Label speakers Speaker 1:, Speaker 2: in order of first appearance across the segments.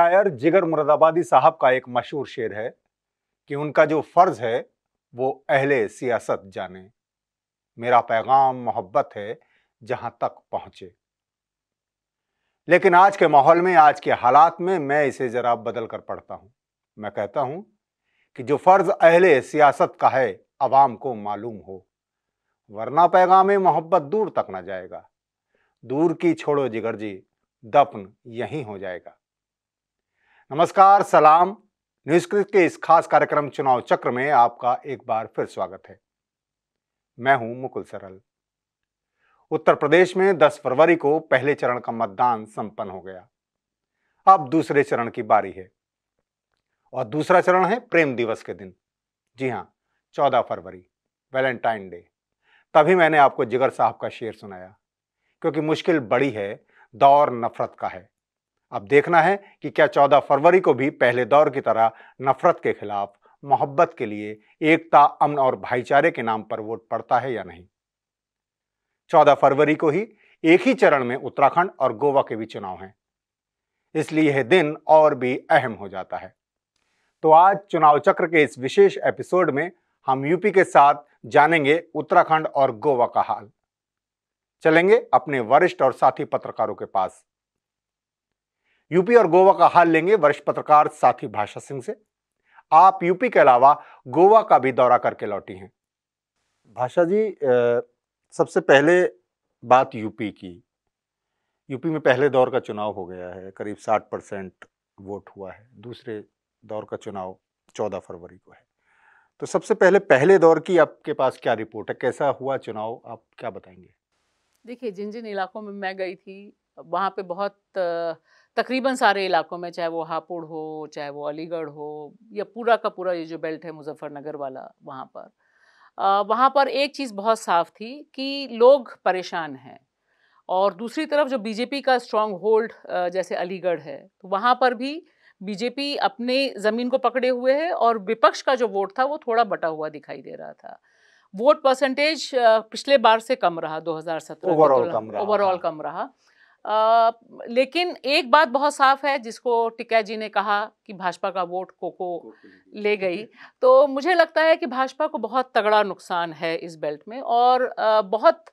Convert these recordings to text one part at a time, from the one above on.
Speaker 1: शायर जिगर मुरादाबादी साहब का एक मशहूर शेर है कि उनका जो फ़र्ज़ है वो अहले सियासत जाने मेरा पैगाम मोहब्बत है जहाँ तक पहुँचे लेकिन आज के माहौल में आज के हालात में मैं इसे ज़रा बदल कर पढ़ता हूँ मैं कहता हूँ कि जो फ़र्ज़ अहले सियासत का है आवाम को मालूम हो वरना पैगाम मोहब्बत दूर तक ना जाएगा दूर की छोड़ो जिगर जी दफन यहीं हो जाएगा नमस्कार सलाम न्यूज क्लिक के इस खास कार्यक्रम चुनाव चक्र में आपका एक बार फिर स्वागत है मैं हूं मुकुल सरल उत्तर प्रदेश में 10 फरवरी को पहले चरण का मतदान संपन्न हो गया अब दूसरे चरण की बारी है और दूसरा चरण है प्रेम दिवस के दिन जी हाँ 14 फरवरी वैलेंटाइन डे तभी मैंने आपको जिगर साहब का शेर सुनाया क्योंकि मुश्किल बड़ी है दौर नफरत का है अब देखना है कि क्या 14 फरवरी को भी पहले दौर की तरह नफरत के खिलाफ मोहब्बत के लिए एकता अमन और भाईचारे के नाम पर वोट पड़ता है या नहीं 14 फरवरी को ही एक ही चरण में उत्तराखंड और गोवा के भी चुनाव हैं इसलिए यह दिन और भी अहम हो जाता है तो आज चुनाव चक्र के इस विशेष एपिसोड में हम यूपी के साथ जानेंगे उत्तराखंड और गोवा का हाल चलेंगे अपने वरिष्ठ और साथी पत्रकारों के पास यूपी और गोवा का हाल लेंगे वरिष्ठ पत्रकार साथी भाषा सिंह से आप यूपी के अलावा गोवा का भी दौरा करके लौटी हैं भाषा जी सबसे पहले बात यूपी की यूपी में पहले दौर का चुनाव हो गया है करीब साठ परसेंट वोट हुआ है दूसरे दौर का चुनाव चौदह फरवरी को है तो सबसे पहले पहले दौर की आपके पास क्या रिपोर्ट है कैसा हुआ चुनाव आप क्या बताएंगे
Speaker 2: देखिए जिन जिन इलाकों में मैं गई थी वहाँ पे बहुत तकरीबन सारे इलाकों में चाहे वो हापुड़ हो चाहे वो अलीगढ़ हो या पूरा का पूरा ये जो बेल्ट है मुजफ्फरनगर वाला वहाँ पर वहाँ पर एक चीज़ बहुत साफ थी कि लोग परेशान हैं और दूसरी तरफ जो बीजेपी का स्ट्रॉन्ग होल्ड जैसे अलीगढ़ है तो वहाँ पर भी बीजेपी अपने ज़मीन को पकड़े हुए है और विपक्ष का जो वोट था वो थोड़ा बटा हुआ दिखाई दे रहा था वोट परसेंटेज पिछले बार से कम रहा 2017 ओवरऑल कम रहा ओवरऑल हाँ। कम रहा लेकिन एक बात बहुत साफ है जिसको टिकै जी ने कहा कि भाजपा का वोट कोको ले गई तो मुझे लगता है कि भाजपा को बहुत तगड़ा नुकसान है इस बेल्ट में और बहुत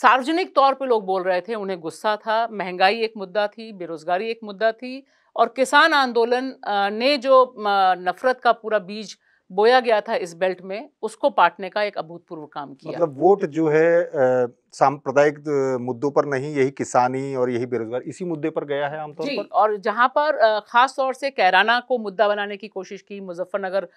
Speaker 2: सार्वजनिक तौर पे लोग बोल रहे थे उन्हें गुस्सा था महंगाई एक मुद्दा थी बेरोज़गारी एक मुद्दा थी और किसान आंदोलन ने जो नफ़रत का पूरा बीज बोया गया था इस बेल्ट में उसको पाटने का एक अभूतपूर्व काम किया मतलब
Speaker 1: वोट जो है सांप्रदायिक मुद्दों पर नहीं यही किसानी और यही बेरोजगार इसी मुद्दे पर गया है आमतौर पर
Speaker 2: और जहां पर खास तौर से कैराना को मुद्दा बनाने की कोशिश की मुजफ्फरनगर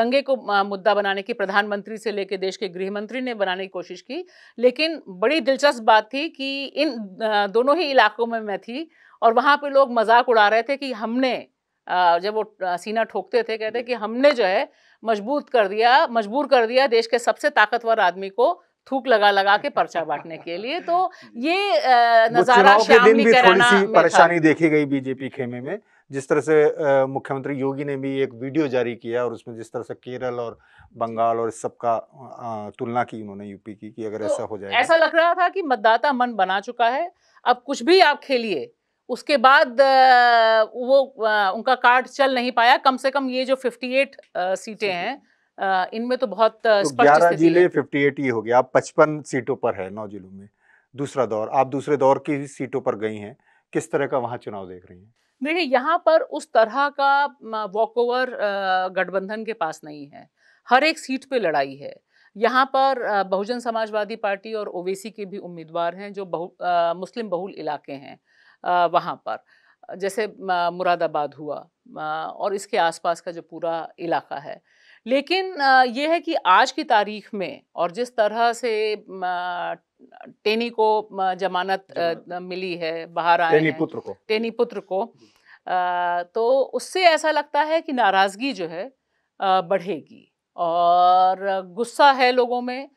Speaker 2: दंगे को मुद्दा बनाने की प्रधानमंत्री से लेकर देश के गृह मंत्री ने बनाने की कोशिश की लेकिन बड़ी दिलचस्प बात थी कि इन दोनों ही इलाकों में मैं थी और वहाँ पे लोग मजाक उड़ा रहे थे कि हमने जब वो सीना ठोकते थे कहते कि हमने जो है मजबूत कर दिया मजबूर कर दिया देश के सबसे ताकतवर आदमी को थूक लगा लगा के पर्चा बांटने के लिए तो ये नजारा शाम दिन भी थोड़ी सी परेशानी देखी
Speaker 1: गई बीजेपी खेमे में जिस तरह से मुख्यमंत्री योगी ने भी एक वीडियो जारी किया और उसमें जिस तरह से केरल और बंगाल और सबका तुलना की उन्होंने यूपी की कि अगर तो ऐसा हो जाए ऐसा
Speaker 2: लग रहा था कि मतदाता मन बना चुका है अब कुछ भी आप खेलिए उसके बाद वो उनका कार्ड चल नहीं पाया कम से कम ये जो 58 सीटें हैं इनमें तो बहुत तो जिले
Speaker 1: 58 ही हो गया आप 55 सीटों पर है नौ जिलों में दूसरा दौर आप दूसरे दौर की सीटों पर गई हैं किस तरह का वहाँ चुनाव देख रही हैं
Speaker 2: देखिए यहाँ पर उस तरह का वॉकओवर गठबंधन के पास नहीं है हर एक सीट पे लड़ाई है यहाँ पर बहुजन समाजवादी पार्टी और ओवेसी के भी उम्मीदवार हैं जो बहु आ, मुस्लिम बहुल इलाके हैं वहाँ पर जैसे मुरादाबाद हुआ और इसके आसपास का जो पूरा इलाका है लेकिन ये है कि आज की तारीख में और जिस तरह से टेनी को जमानत, जमानत मिली है बाहर आए टेनी पुत्र को टेनी पुत्र को तो उससे ऐसा लगता है कि नाराज़गी जो है बढ़ेगी और गुस्सा है लोगों में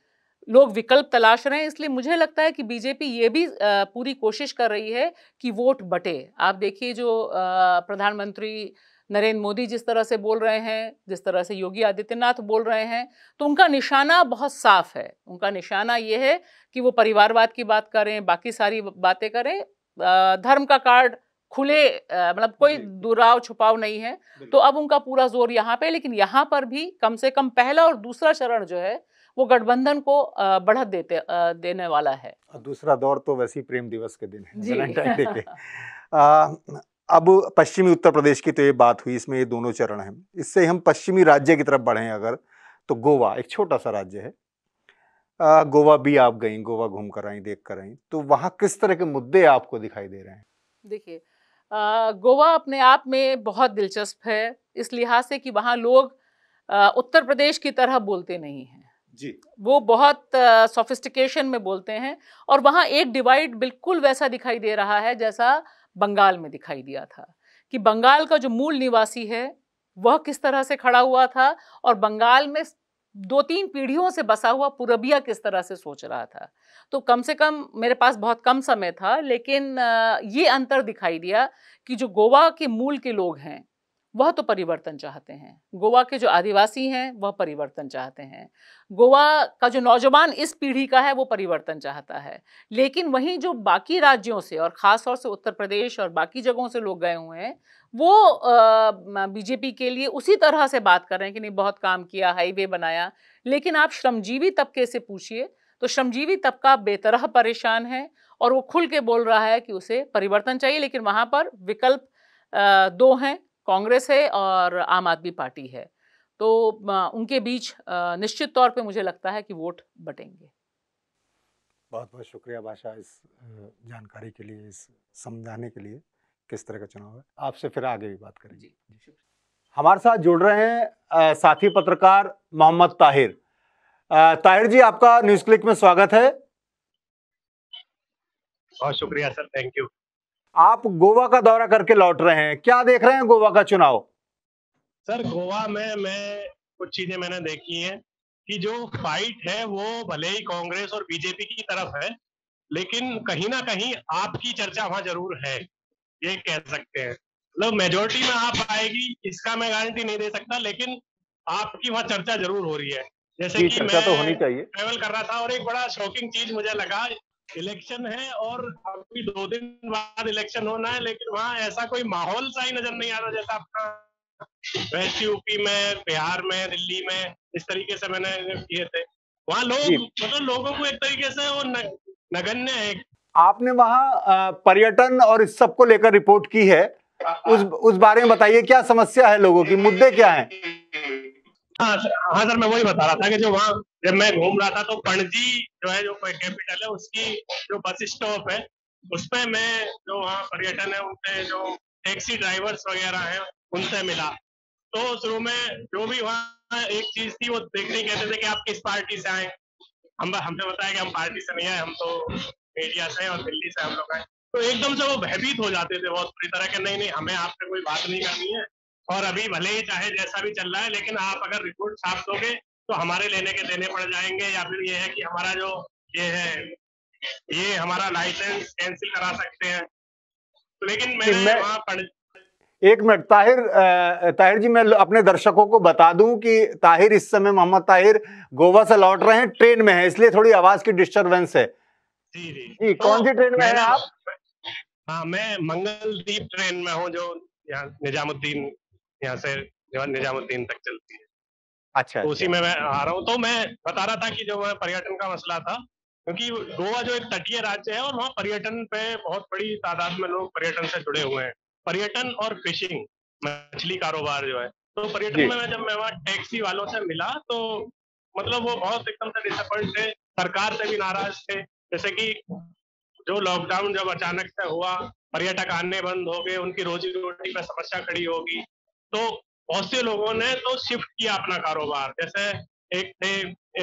Speaker 2: लोग विकल्प तलाश रहे हैं इसलिए मुझे लगता है कि बीजेपी ये भी पूरी कोशिश कर रही है कि वोट बटे आप देखिए जो प्रधानमंत्री नरेंद्र मोदी जिस तरह से बोल रहे हैं जिस तरह से योगी आदित्यनाथ बोल रहे हैं तो उनका निशाना बहुत साफ है उनका निशाना ये है कि वो परिवारवाद की बात करें बाकी सारी बातें करें धर्म का कार्ड खुले मतलब कोई दुराव छुपाव नहीं है तो अब उनका पूरा जोर यहाँ पे लेकिन यहाँ पर भी कम से कम पहला और दूसरा चरण जो है वो गठबंधन को बढ़त देते देने वाला है
Speaker 1: दूसरा दौर तो वैसे ही प्रेम दिवस के दिन है अब पश्चिमी उत्तर प्रदेश की तो ये बात हुई इसमें ये दोनों चरण हैं इससे हम पश्चिमी राज्य की तरफ बढ़ें अगर तो गोवा एक छोटा सा राज्य है आ, गोवा भी आप गई गोवा घूम कर आई देख कर आई तो वहाँ किस तरह के मुद्दे आपको दिखाई दे रहे हैं
Speaker 2: देखिए गोवा अपने आप में बहुत दिलचस्प है इस लिहाज से कि वहाँ लोग उत्तर प्रदेश की तरह बोलते नहीं हैं जी वो बहुत सोफिस्टिकेशन में बोलते हैं और वहाँ एक डिवाइड बिल्कुल वैसा दिखाई दे रहा है जैसा बंगाल में दिखाई दिया था कि बंगाल का जो मूल निवासी है वह किस तरह से खड़ा हुआ था और बंगाल में दो तीन पीढ़ियों से बसा हुआ पूरबिया किस तरह से सोच रहा था तो कम से कम मेरे पास बहुत कम समय था लेकिन ये अंतर दिखाई दिया कि जो गोवा के मूल के लोग हैं वह तो परिवर्तन चाहते हैं गोवा के जो आदिवासी हैं वह परिवर्तन चाहते हैं गोवा का जो नौजवान इस पीढ़ी का है वो परिवर्तन चाहता है लेकिन वहीं जो बाकी राज्यों से और ख़ास तौर से उत्तर प्रदेश और बाकी जगहों से लोग गए हुए हैं वो बीजेपी के लिए उसी तरह से बात कर रहे हैं कि नहीं बहुत काम किया हाईवे बनाया लेकिन आप श्रमजीवी तबके से पूछिए तो श्रमजीवी तबका बेतरह परेशान है और वो खुल के बोल रहा है कि उसे परिवर्तन चाहिए लेकिन वहाँ पर विकल्प दो हैं कांग्रेस है और आम आदमी पार्टी है तो उनके बीच निश्चित तौर पे मुझे लगता है कि वोट बटेंगे
Speaker 1: बहुत बहुत शुक्रिया बादशाह इस जानकारी के लिए इस समझाने के लिए किस तरह का चुनाव है आपसे फिर आगे भी बात करेंगे हमारे साथ जुड़ रहे हैं साथी पत्रकार मोहम्मद ताहिर ताहिर जी आपका न्यूज क्लिक में स्वागत है
Speaker 3: बहुत शुक्रिया सर थैंक यू
Speaker 1: आप गोवा का दौरा करके लौट रहे हैं क्या देख रहे हैं गोवा का चुनाव
Speaker 3: सर गोवा में मैं कुछ चीजें मैंने देखी हैं कि जो फाइट है वो भले ही कांग्रेस और बीजेपी की तरफ है लेकिन कहीं ना कहीं आपकी चर्चा वहां जरूर है ये कह सकते हैं मतलब मेजोरिटी में आप आएगी इसका मैं गारंटी नहीं दे सकता लेकिन आपकी वहाँ चर्चा जरूर हो रही है जैसे कि तो मैं तो होनी चाहिए ट्रेवल कर रहा था और एक बड़ा शॉकिंग चीज मुझे लगा इलेक्शन है और अभी दो दिन बाद इलेक्शन होना है लेकिन वहाँ ऐसा कोई माहौल सा ही नजर नहीं आ रहा जैसा आपका वेस्ट यूपी में बिहार में दिल्ली में इस तरीके से मैंने किए थे वहाँ लोग मतलब लोगों को एक तरीके से वो नगण्य है आपने वहां पर्यटन
Speaker 1: और इस सब को लेकर रिपोर्ट की है उस उस बारे में बताइए क्या समस्या है लोगों की मुद्दे क्या है
Speaker 3: हाँ, हाँ सर मैं वही बता रहा था कि जो वहाँ जब मैं घूम रहा था तो पणजी जो है जो कैपिटल है उसकी जो बस स्टॉप है उसपे मैं जो वहाँ पर्यटन है उनसे जो टैक्सी ड्राइवर्स वगैरह हैं उनसे मिला तो शुरू में जो भी वहाँ एक चीज थी वो देखने कहते थे कि आप किस पार्टी से आए हम हमने बताया कि हम पार्टी से नहीं आए हम तो एरिया से और दिल्ली से हम लोग आए तो एकदम से वो भयभीत हो जाते थे बहुत बुरी तरह के नहीं नहीं हमें आपसे कोई बात नहीं करनी है और अभी भले ही चाहे जैसा भी चल रहा है लेकिन आप अगर रिपोर्ट साफ दोगे तो हमारे लेने के देने पड़ जाएंगे या फिर ये है कि हमारा जो ये है ये हमारा लाइसेंस कैंसिल करा सकते हैं तो लेकिन मैंने मैं... वहाँ पढ़
Speaker 1: एक मिनट ताहिर ताहिर जी मैं अपने दर्शकों को बता दूं कि ताहिर इस समय मोहम्मद ताहिर गोवा से लौट रहे हैं ट्रेन में है इसलिए थोड़ी आवाज की डिस्टरबेंस है
Speaker 3: जी जी जी कौन सी ट्रेन में है आप हाँ मैं मंगलदीप ट्रेन में हूँ जो यहाँ निजामुद्दीन यहाँ से निजामुद्दीन तक चलती है अच्छा तो उसी अच्छा। में मैं आ रहा हूँ तो मैं बता रहा था कि जो पर्यटन का मसला था क्योंकि गोवा जो एक तटीय राज्य है और वहाँ पर्यटन पे बहुत बड़ी तादाद में लोग पर्यटन से जुड़े हुए हैं पर्यटन और फिशिंग मछली कारोबार जो है तो पर्यटन में मैं जब मैं वहाँ टैक्सी वालों से मिला तो मतलब वो बहुत एकदम से डिसअपॉइंट थे सरकार से भी नाराज थे जैसे कि जो लॉकडाउन जब अचानक से हुआ पर्यटक आने बंद हो गए उनकी रोजी रोटी पर समस्या खड़ी होगी तो बहुत से लोगों ने तो शिफ्ट किया अपना कारोबार जैसे एक थे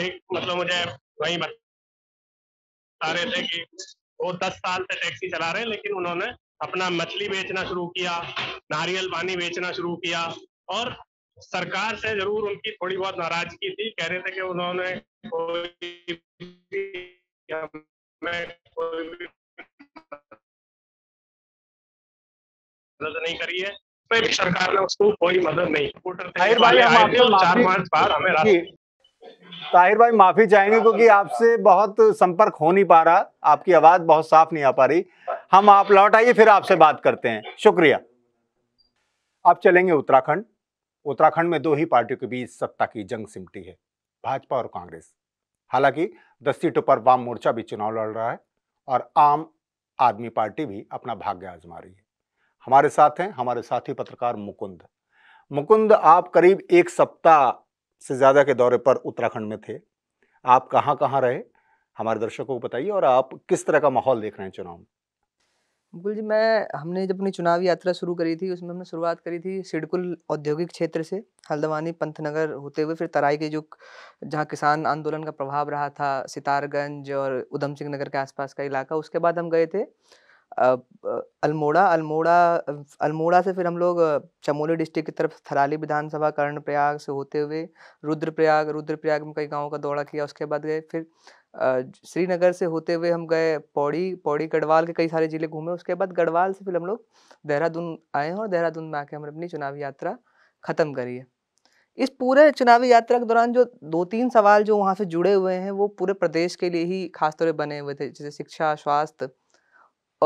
Speaker 3: एक मतलब मुझे वही बता रहे थे कि वो दस साल से टैक्सी चला रहे हैं लेकिन उन्होंने अपना मछली बेचना शुरू किया नारियल पानी बेचना शुरू किया और सरकार से जरूर उनकी थोड़ी बहुत नाराजगी थी कह रहे थे कि उन्होंने मदद नहीं करी है सरकार ने उसको कोई मदद नहीं भाई हम आपसे तो चार हमें
Speaker 1: ताहिर भाई माफी चाहेंगे क्योंकि आपसे बहुत संपर्क हो नहीं पा रहा आपकी आवाज बहुत साफ नहीं आ पा रही हम आप लौट आइए फिर आपसे बात करते हैं शुक्रिया आप चलेंगे उत्तराखंड उत्तराखंड में दो ही पार्टियों के बीच सत्ता की जंग सिमटी है भाजपा और कांग्रेस हालांकि दस सीटों पर वाम मोर्चा भी चुनाव लड़ रहा है और आम आदमी पार्टी भी अपना भाग्य आजमा रही है हमारे साथ हैं हमारे साथी पत्रकार मुकुंद मुकुंद आप करीब एक सप्ताह से ज़्यादा के दौरे पर उत्तराखंड में थे आप कहाँ कहाँ रहे हमारे दर्शकों को बताइए और आप किस तरह का माहौल देख रहे हैं चुनाव में
Speaker 4: बिल्कुल जी मैं हमने जब अपनी चुनाव यात्रा शुरू करी थी उसमें हमने शुरुआत करी थी सिडकुल औद्योगिक क्षेत्र से हल्द्वानी पंथनगर होते हुए फिर तराई के जो जहाँ किसान आंदोलन का प्रभाव रहा था सितारगंज और उधम सिंह नगर के आसपास का इलाका उसके बाद हम गए थे अल्मोड़ा अल्मोड़ा अल्मोड़ा से फिर हम लोग चमोली डिस्ट्रिक्ट की तरफ थराली विधानसभा कर्णप्रयाग से होते हुए रुद्रप्रयाग रुद्रप्रयाग में कई गाँव का दौरा किया उसके बाद गए फिर श्रीनगर से होते हुए हम गए पौड़ी पौड़ी गढ़वाल के कई सारे ज़िले घूमे उसके बाद गढ़वाल से फिर हम लोग देहरादून आए हैं और देहरादून में आके हमने अपनी चुनावी यात्रा ख़त्म करी है इस पूरे चुनावी यात्रा के दौरान जो दो तीन सवाल जो वहाँ से जुड़े हुए हैं वो पूरे प्रदेश के लिए ही खासतौर पर बने हुए थे जैसे शिक्षा स्वास्थ्य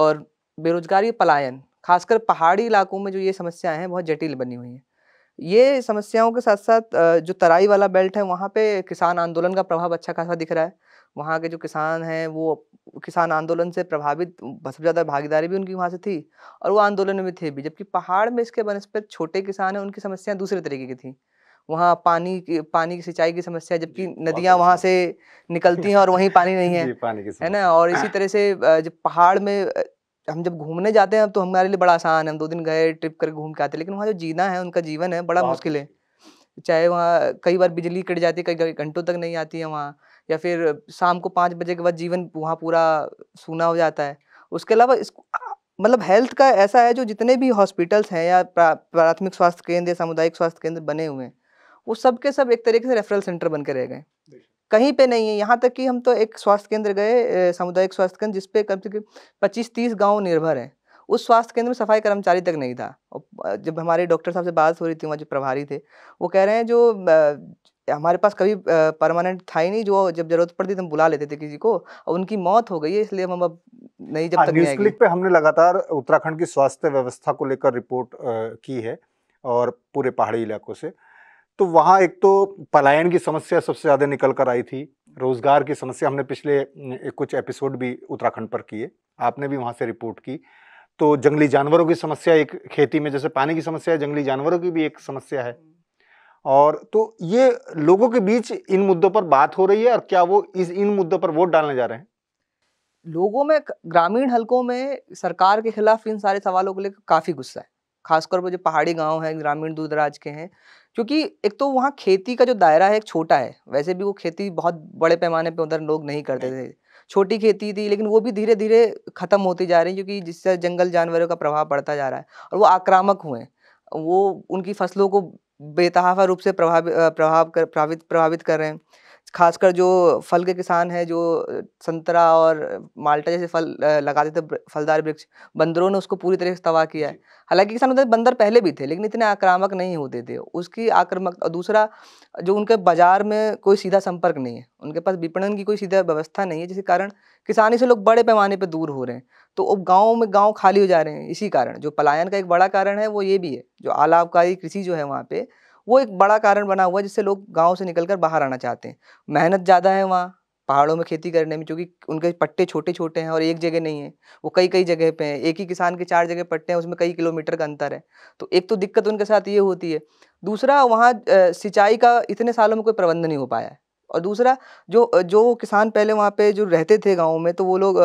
Speaker 4: और बेरोजगारी पलायन खासकर पहाड़ी इलाकों में जो ये समस्याएं हैं बहुत जटिल बनी हुई हैं ये समस्याओं के साथ साथ जो तराई वाला बेल्ट है वहाँ पे किसान आंदोलन का प्रभाव अच्छा खासा दिख रहा है वहाँ के जो किसान हैं वो किसान आंदोलन से प्रभावित सबसे ज़्यादा भागीदारी भी उनकी वहाँ से थी और वो आंदोलन में थे भी जबकि पहाड़ में इसके बनस्पत छोटे किसान हैं उनकी समस्याएं दूसरे तरीके की थी वहाँ पानी की पानी की सिंचाई की समस्या जबकि नदियाँ वहाँ से निकलती हैं और वहीं पानी नहीं है है ना और इसी तरह से जब पहाड़ में हम जब घूमने जाते हैं तो हमारे लिए बड़ा आसान है हम दो दिन गए ट्रिप करके घूम के आते लेकिन वहाँ जो जीना है उनका जीवन है बड़ा मुश्किल है चाहे वहाँ कई बार बिजली कट जाती है कई घंटों तक नहीं आती है वहाँ या फिर शाम को पाँच बजे के बाद जीवन वहाँ पूरा सूना हो जाता है उसके अलावा इसको मतलब हेल्थ का ऐसा है जो जितने भी हॉस्पिटल्स हैं या प्राथमिक स्वास्थ्य केंद्र या सामुदायिक स्वास्थ्य केंद्र बने हुए हैं वो सब के सब एक तरीके से रेफरल सेंटर बन के रह गए कहीं पे नहीं है यहाँ तक कि हम तो एक स्वास्थ्य केंद्र गए सामुदायिक स्वास्थ्य केंद्र जिसपे कम से कम पच्चीस तीस गाँव निर्भर हैं उस स्वास्थ्य केंद्र में सफाई कर्मचारी तक नहीं था जब हमारे डॉक्टर साहब से बात हो रही थी वहाँ जो प्रभारी थे वो कह रहे हैं जो हमारे पास कभी परमानेंट था ही नहीं जो जब जरूरत पड़ती तो हम बुला लेते थे किसी को और उनकी मौत हो गई है इसलिए हम अब नहीं जब आ, हाँ, तक न्यूज क्लिक पे हमने लगातार
Speaker 1: उत्तराखंड की स्वास्थ्य व्यवस्था को लेकर रिपोर्ट आ, की है और पूरे पहाड़ी इलाकों से तो वहाँ एक तो पलायन की समस्या सबसे ज़्यादा निकल कर आई थी रोज़गार की समस्या हमने पिछले कुछ एपिसोड भी उत्तराखंड पर किए आपने भी वहाँ से रिपोर्ट की तो जंगली जानवरों की समस्या एक खेती में जैसे पानी की समस्या है जंगली जानवरों की भी एक समस्या है और तो ये लोगों के बीच इन मुद्दों पर बात हो रही है और क्या वो इस इन
Speaker 4: मुद्दों पर वोट डालने जा रहे हैं लोगों में ग्रामीण हलकों में सरकार के खिलाफ इन सारे सवालों को लेकर काफ़ी गुस्सा है खासकर वो जो पहाड़ी गांव हैं ग्रामीण दूर दराज के हैं क्योंकि एक तो वहाँ खेती का जो दायरा है एक छोटा है वैसे भी वो खेती बहुत बड़े पैमाने पे उधर लोग नहीं करते थे छोटी खेती थी लेकिन वो भी धीरे धीरे ख़त्म होती जा रही है क्योंकि जिससे जंगल जानवरों का प्रभाव पड़ता जा रहा है और वो आक्रामक हुए हैं वो उनकी फसलों को बेतहाफा रूप से प्रभावित प्रभाव कर प्रभावित प्रभावित कर रहे हैं खासकर जो फल के किसान हैं जो संतरा और माल्टा जैसे फल लगाते थे फलदार वृक्ष बंदरों ने उसको पूरी तरह से तबाह किया है हालांकि किसान होते बंदर पहले भी थे लेकिन इतने आक्रामक नहीं होते थे उसकी आक्रामक और दूसरा जो उनके बाजार में कोई सीधा संपर्क नहीं है उनके पास विपणन की कोई सीधा व्यवस्था नहीं है जिसके कारण किसानी से लोग बड़े पैमाने पर दूर हो रहे हैं तो अब गाँव में गाँव खाली हो जा रहे हैं इसी कारण जो पलायन का एक बड़ा कारण है वो ये भी है जो आलाबकारी कृषि जो है वहाँ पर वो एक बड़ा कारण बना हुआ है जिससे लोग गाँव से निकल कर बाहर आना चाहते हैं मेहनत ज़्यादा है वहाँ पहाड़ों में खेती करने में क्योंकि उनके पट्टे छोटे छोटे हैं और एक जगह नहीं है वो कई कई जगह पे हैं एक ही किसान के चार जगह पट्टे हैं उसमें कई किलोमीटर का अंतर है तो एक तो दिक्कत उनके साथ ये होती है दूसरा वहाँ सिंचाई का इतने सालों में कोई प्रबंध नहीं हो पाया है और दूसरा जो जो किसान पहले वहाँ पे जो रहते थे गाँव में तो वो लोग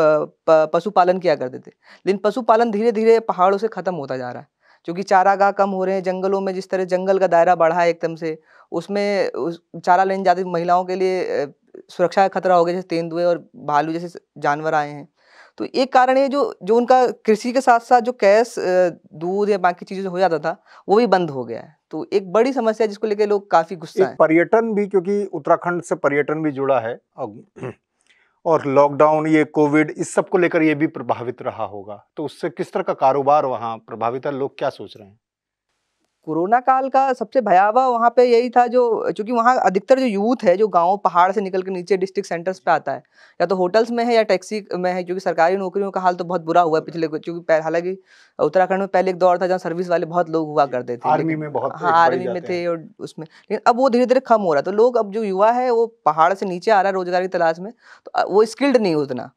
Speaker 4: पशुपालन किया करते थे लेकिन पशुपालन धीरे धीरे पहाड़ों से ख़त्म होता जा रहा है क्योंकि चारागाह कम हो रहे हैं जंगलों में जिस तरह जंगल का दायरा बढ़ा है एकदम से उसमें उस चारा लेने जाती महिलाओं के लिए सुरक्षा का खतरा हो गया जैसे तेंदुए और भालू जैसे जानवर आए हैं तो एक कारण ये जो जो उनका कृषि के साथ साथ जो कैश दूध या बाकी चीज़ें हो जाता था वो भी बंद हो गया है तो एक बड़ी समस्या जिसको लेकर लोग काफ़ी गुस्सा है
Speaker 1: पर्यटन भी क्योंकि उत्तराखंड से पर्यटन भी जुड़ा है और लॉकडाउन ये कोविड इस सब को लेकर ये भी प्रभावित रहा होगा तो उससे किस तरह का कारोबार वहाँ प्रभावित है लोग क्या सोच रहे हैं
Speaker 4: कोरोना काल का सबसे भयावह वहाँ पे यही था जो क्योंकि वहाँ अधिकतर जो यूथ है जो गांव पहाड़ से निकल के नीचे डिस्ट्रिक्ट सेंटर्स पे आता है या तो होटल्स में है या टैक्सी में है क्योंकि सरकारी नौकरियों का हाल तो बहुत बुरा हुआ है पिछले क्योंकि हालांकि उत्तराखंड में पहले एक दौर था जहाँ सर्विस वाले बहुत लोग हुआ करते थे आर्मी में बहुत हाँ आर्मी में थे और उसमें लेकिन अब वो धीरे धीरे कम हो रहा है तो लोग अब जो युवा है वो पहाड़ से नीचे आ रहा है रोजगार की तलाश में तो वो स्किल्ड नहीं उतना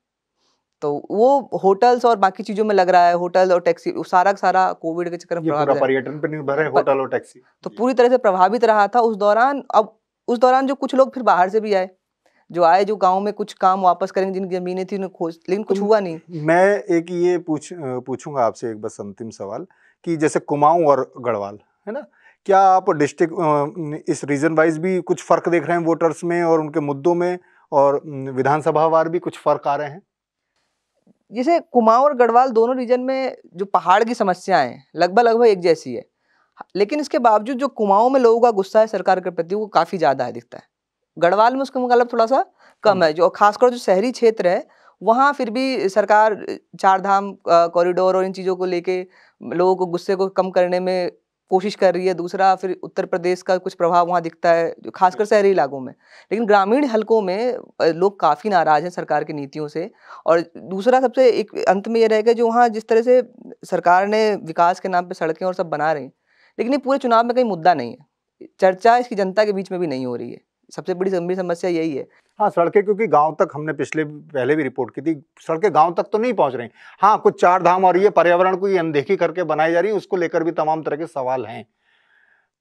Speaker 4: तो वो होटल्स और बाकी चीजों में लग रहा है होटल और टैक्सी सारा सारा कोविड के चक्कर में पर्यटन पर निर्भर है होटल और टैक्सी तो पूरी तरह से प्रभावित रहा था उस दौरान अब उस दौरान जो कुछ लोग फिर बाहर से भी आए जो आए जो गांव में कुछ काम वापस करेंगे जिनकी जमीनें थी उन्हें खोज लेकिन कुछ तो हुआ नहीं
Speaker 1: मैं एक ये पूछ पूछूंगा आपसे एक बस अंतिम सवाल कि जैसे कुमाऊं और गढ़वाल है ना क्या आप डिस्ट्रिक्ट इस रीजन वाइज भी कुछ फर्क देख रहे हैं वोटर्स में और उनके मुद्दों में और
Speaker 4: विधानसभा वार भी कुछ फर्क आ रहे हैं जैसे कुमाऊं और गढ़वाल दोनों रीजन में जो पहाड़ की समस्याएं हैं लगभग लगभग एक जैसी है लेकिन इसके बावजूद जो कुमाऊं में लोगों का गुस्सा है सरकार के प्रति वो काफ़ी ज़्यादा है दिखता है गढ़वाल में उसका मुकाबला मतलब थोड़ा सा कम है जो खासकर जो शहरी क्षेत्र है वहाँ फिर भी सरकार चारधाम कॉरिडोर और इन चीज़ों को लेके लोगों को गुस्से को कम करने में कोशिश कर रही है दूसरा फिर उत्तर प्रदेश का कुछ प्रभाव वहाँ दिखता है खासकर शहरी इलाकों में लेकिन ग्रामीण हलकों में लोग काफ़ी नाराज़ हैं सरकार की नीतियों से और दूसरा सबसे एक अंत में ये रहेगा जो वहाँ जिस तरह से सरकार ने विकास के नाम पर सड़कें और सब बना रही हैं लेकिन ये पूरे चुनाव में कहीं मुद्दा नहीं है चर्चा इसकी जनता के बीच में भी नहीं हो रही है सबसे बड़ी गंभीर समस्या यही है हाँ सड़कें क्योंकि गांव तक
Speaker 1: हमने पिछले पहले भी रिपोर्ट की थी सड़कें गांव तक तो नहीं पहुंच रही हाँ कुछ चार धाम और ये पर्यावरण को ये अनदेखी करके बनाई जा रही है उसको लेकर भी तमाम तरह के सवाल हैं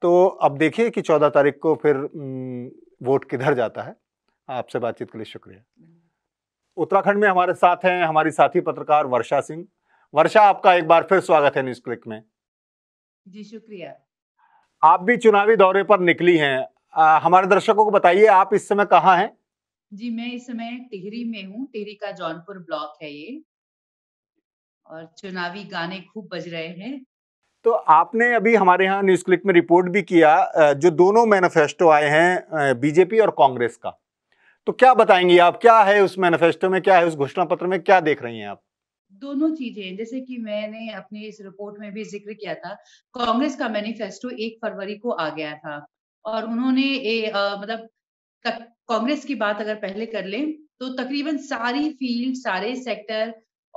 Speaker 1: तो अब देखिए कि चौदह तारीख को फिर वोट किधर जाता है आपसे बातचीत के लिए शुक्रिया उत्तराखंड में हमारे साथ हैं हमारी साथी पत्रकार वर्षा सिंह वर्षा आपका एक बार फिर स्वागत है न्यूज क्लिक में जी शुक्रिया आप भी चुनावी दौरे पर निकली हैं हमारे दर्शकों को बताइए आप इस समय कहाँ हैं
Speaker 5: जी मैं इस समय टिहरी में हूँ टिहरी का जौनपुर ब्लॉक है ये और चुनावी गाने खूब बज रहे हैं
Speaker 1: तो आपने अभी हमारे यहाँ न्यूज क्लिक में रिपोर्ट भी किया जो दोनों मैनिफेस्टो आए हैं बीजेपी और कांग्रेस का तो क्या बताएंगी आप क्या है उस मैनिफेस्टो में क्या है उस घोषणा पत्र में क्या देख रही हैं आप
Speaker 5: दोनों चीजें जैसे कि मैंने अपनी इस रिपोर्ट में भी जिक्र किया था कांग्रेस का मैनिफेस्टो एक फरवरी को आ गया था और उन्होंने ए, आ, मतलब कांग्रेस की बात अगर पहले कर लें तो तकरीबन सारी फील्ड सारे सेक्टर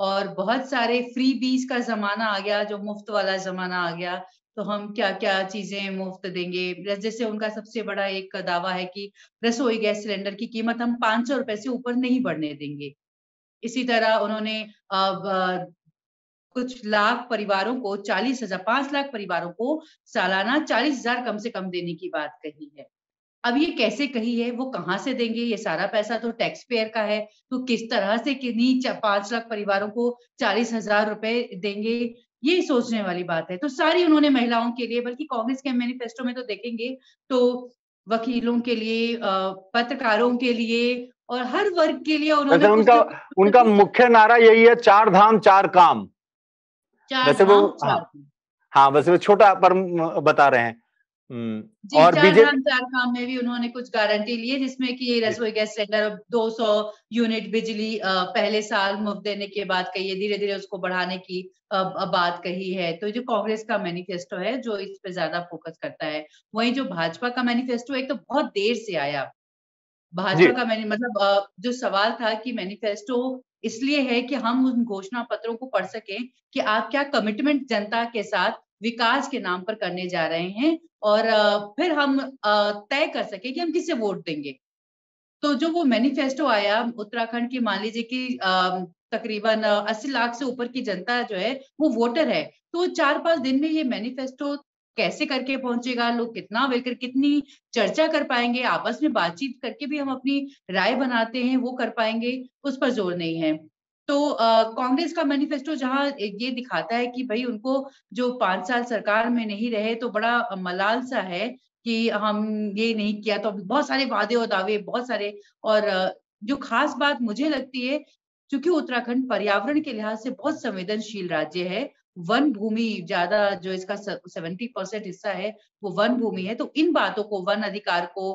Speaker 5: और बहुत सारे फ्री बीज का जमाना आ गया जो मुफ्त वाला जमाना आ गया तो हम क्या क्या चीजें मुफ्त देंगे जैसे उनका सबसे बड़ा एक दावा है कि रसोई गैस सिलेंडर की कीमत हम पांच सौ रुपए से ऊपर नहीं बढ़ने देंगे इसी तरह उन्होंने कुछ लाख परिवारों को चालीस हजार पांच लाख परिवारों को सालाना चालीस हजार कम से कम देने की बात कही है अब ये कैसे कही है वो कहाँ से देंगे ये सारा पैसा तो टैक्स पेयर का है तो किस तरह से कितनी पांच लाख परिवारों को चालीस हजार रुपए देंगे ये सोचने वाली बात है तो सारी उन्होंने महिलाओं के लिए बल्कि कांग्रेस के मैनिफेस्टो में तो देखेंगे तो वकीलों के लिए पत्रकारों के लिए और हर वर्ग के लिए उन्होंने उनका
Speaker 1: उनका मुख्य नारा यही है चार धाम चार काम
Speaker 5: वैसे वो हाँ,
Speaker 1: हाँ वैसे वो छोटा पर बता रहे हैं हम्म। जी, और
Speaker 5: बीजेपी चार काम में भी उन्होंने कुछ गारंटी ली है जिसमें कि रसोई गैस सिलेंडर 200 यूनिट बिजली पहले साल मुफ्त देने के बाद कही है धीरे धीरे उसको बढ़ाने की बात कही है तो जो कांग्रेस का मैनिफेस्टो है जो इस पे ज्यादा फोकस करता है वही जो भाजपा का मैनिफेस्टो है तो बहुत देर से आया भाजपा का मैंने मतलब जो सवाल था कि मैनिफेस्टो इसलिए है कि हम उन घोषणा पत्रों को पढ़ सकें कि आप क्या कमिटमेंट जनता के साथ विकास के नाम पर करने जा रहे हैं और फिर हम तय कर सके कि हम किसे वोट देंगे तो जो वो मैनिफेस्टो आया उत्तराखंड की मान लीजिए कि तकरीबन 80 लाख से ऊपर की जनता जो है वो वोटर है तो चार पांच दिन में ये मैनिफेस्टो कैसे करके पहुंचेगा लोग कितना मिलकर कितनी चर्चा कर पाएंगे आपस में बातचीत करके भी हम अपनी राय बनाते हैं वो कर पाएंगे उस पर जोर नहीं है तो कांग्रेस का मैनिफेस्टो जहां ये दिखाता है कि भाई उनको जो पांच साल सरकार में नहीं रहे तो बड़ा मलाल सा है कि हम ये नहीं किया तो बहुत सारे वादे और दावे बहुत सारे और जो खास बात मुझे लगती है क्योंकि उत्तराखंड पर्यावरण के लिहाज से बहुत संवेदनशील राज्य है वन भूमि ज्यादा जो इसका सेवेंटी परसेंट हिस्सा है वो वन भूमि है तो इन बातों को वन अधिकार को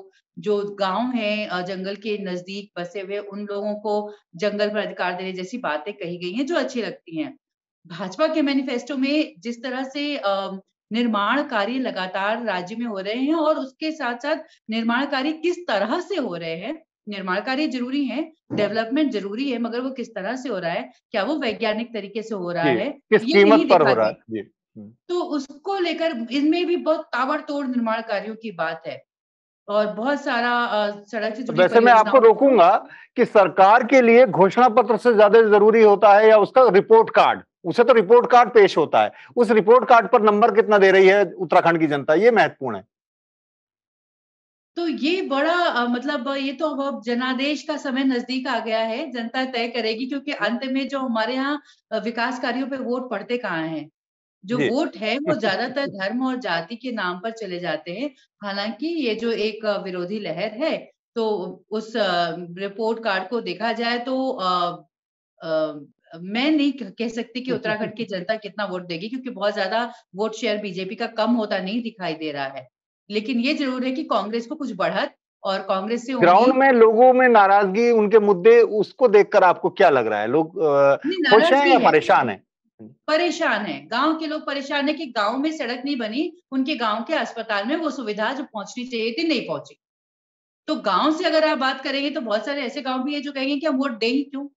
Speaker 5: जो गांव है जंगल के नजदीक बसे हुए उन लोगों को जंगल पर अधिकार देने जैसी बातें कही गई हैं जो अच्छी लगती हैं भाजपा के मैनिफेस्टो में जिस तरह से निर्माण कार्य लगातार राज्य में हो रहे हैं और उसके साथ साथ निर्माण कार्य किस तरह से हो रहे हैं निर्माण कार्य जरूरी है हम्म। डेवलपमेंट जरूरी है मगर वो किस तरह से हो रहा है क्या वो वैज्ञानिक तरीके से हो रहा है किस कीमत पर हो रहा है हम्म। तो उसको लेकर इनमें भी बहुत ताबड़तोड़ निर्माण कार्यो की बात है और बहुत सारा सड़क से वैसे मैं आपको रोकूंगा
Speaker 1: कि सरकार के लिए घोषणा पत्र से ज्यादा जरूरी होता है या उसका रिपोर्ट कार्ड उसे तो रिपोर्ट कार्ड पेश होता है उस रिपोर्ट कार्ड पर नंबर कितना दे रही है उत्तराखंड की जनता ये महत्वपूर्ण है
Speaker 5: तो ये बड़ा मतलब ये तो अब जनादेश का समय नजदीक आ गया है जनता तय करेगी क्योंकि अंत में जो हमारे यहाँ विकास कार्यो पे वोट पड़ते कहाँ हैं जो वोट है वो ज्यादातर धर्म और जाति के नाम पर चले जाते हैं हालांकि ये जो एक विरोधी लहर है तो उस रिपोर्ट कार्ड को देखा जाए तो आ, आ, मैं नहीं कह सकती कि उत्तराखंड की जनता कितना वोट देगी क्योंकि बहुत ज्यादा वोट शेयर बीजेपी का कम होता नहीं दिखाई दे रहा है लेकिन ये जरूर है कि कांग्रेस को कुछ बढ़त और कांग्रेस से ग्राउंड में
Speaker 1: लोगों में नाराजगी उनके मुद्दे उसको देखकर आपको क्या लग रहा है लोग खुश हैं या परेशान है
Speaker 5: परेशान है गांव के लोग परेशान है कि गांव में सड़क नहीं बनी उनके गांव के अस्पताल में वो सुविधा जो पहुंचनी चाहिए थी नहीं पहुंची तो गांव से अगर आप बात करेंगे तो बहुत सारे ऐसे गांव भी है जो कहेंगे कि हम वोट दें ही क्यों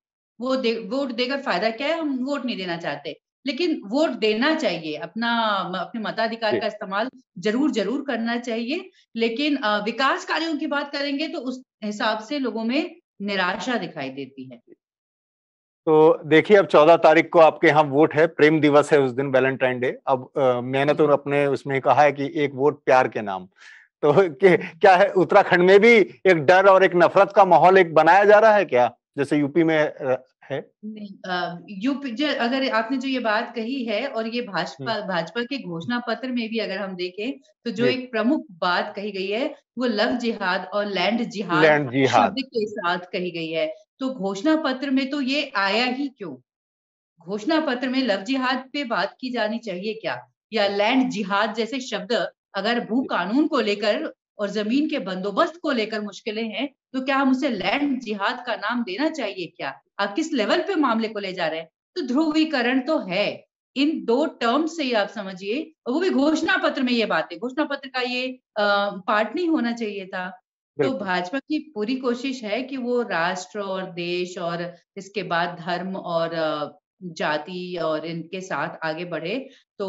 Speaker 5: वो दे वोट देकर फायदा क्या है हम वोट नहीं देना चाहते लेकिन वोट देना चाहिए अपना अपने मताधिकार का इस्तेमाल जरूर जरूर करना चाहिए लेकिन विकास कार्यों की बात करेंगे तो उस हिसाब से लोगों में निराशा दिखाई देती है
Speaker 1: तो देखिए अब चौदह तारीख को आपके यहाँ वोट है प्रेम दिवस है उस दिन वैलेंटाइन डे अब मैंने तो अपने उसमें कहा है कि एक वोट प्यार के नाम तो क्या है उत्तराखंड में भी एक डर और एक नफरत का माहौल एक बनाया जा रहा है क्या जैसे यूपी में है
Speaker 5: नहीं अगर आपने जो ये बात कही है और ये भाजपा हम्म। भाजपा के घोषणा पत्र में भी अगर हम देखें तो जो एक प्रमुख बात कही गई है वो लव जिहाद और लैंड जिहाद लैंड जिहाद के साथ कही गई है तो घोषणा पत्र में तो ये आया ही क्यों घोषणा पत्र में लव जिहाद पे बात की जानी चाहिए क्या या लैंड जिहाद जैसे शब्द अगर भू कानून को लेकर और जमीन के बंदोबस्त को लेकर मुश्किलें हैं तो क्या हम उसे लैंड जिहाद का नाम देना चाहिए क्या आप किस लेवल पे मामले को ले जा रहे हैं तो ध्रुवीकरण तो है इन दो टर्म्स से ही आप समझिए वो भी घोषणा पत्र में ये बात है घोषणा पत्र का ये पार्ट नहीं होना चाहिए था तो भाजपा की पूरी कोशिश है कि वो राष्ट्र और देश और इसके बाद धर्म और जाति और इनके साथ आगे बढ़े तो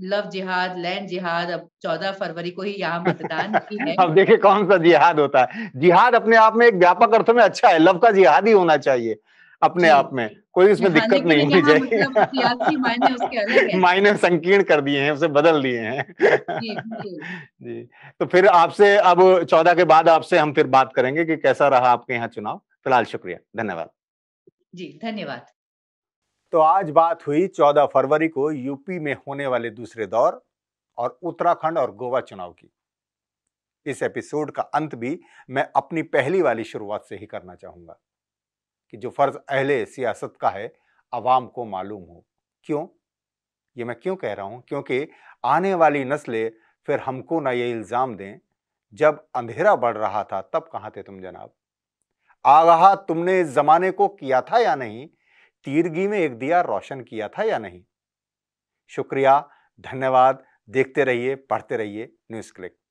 Speaker 5: लव जिहाद लैंड जिहाद अब चौदह फरवरी को ही यहाँ मतदान
Speaker 3: की है अब
Speaker 1: देखिए कौन सा जिहाद होता है जिहाद अपने आप में एक व्यापक अर्थ में अच्छा है लव का जिहाद ही होना चाहिए अपने आप में कोई इसमें दिक्कत नहीं होनी चाहिए
Speaker 3: मतलब मायने
Speaker 1: संकीर्ण कर दिए हैं उसे बदल दिए हैं
Speaker 3: जी, जी।,
Speaker 1: जी तो फिर आपसे अब चौदह के बाद आपसे हम फिर बात करेंगे कि कैसा रहा आपके यहाँ चुनाव फिलहाल शुक्रिया धन्यवाद
Speaker 5: जी धन्यवाद
Speaker 1: तो आज बात हुई 14 फरवरी को यूपी में होने वाले दूसरे दौर और उत्तराखंड और गोवा चुनाव की इस एपिसोड का अंत भी मैं अपनी पहली वाली शुरुआत से ही करना चाहूंगा कि जो फ़र्ज़ अहले सियासत का है आवाम को मालूम हो क्यों ये मैं क्यों कह रहा हूं क्योंकि आने वाली नस्लें फिर हमको ना ये इल्ज़ाम दें जब अंधेरा बढ़ रहा था तब कहा थे तुम जनाब आगाह तुमने इस ज़माने को किया था या नहीं तीरगी में एक दिया रोशन किया था या नहीं शुक्रिया धन्यवाद देखते रहिए पढ़ते रहिए न्यूज़ क्लिक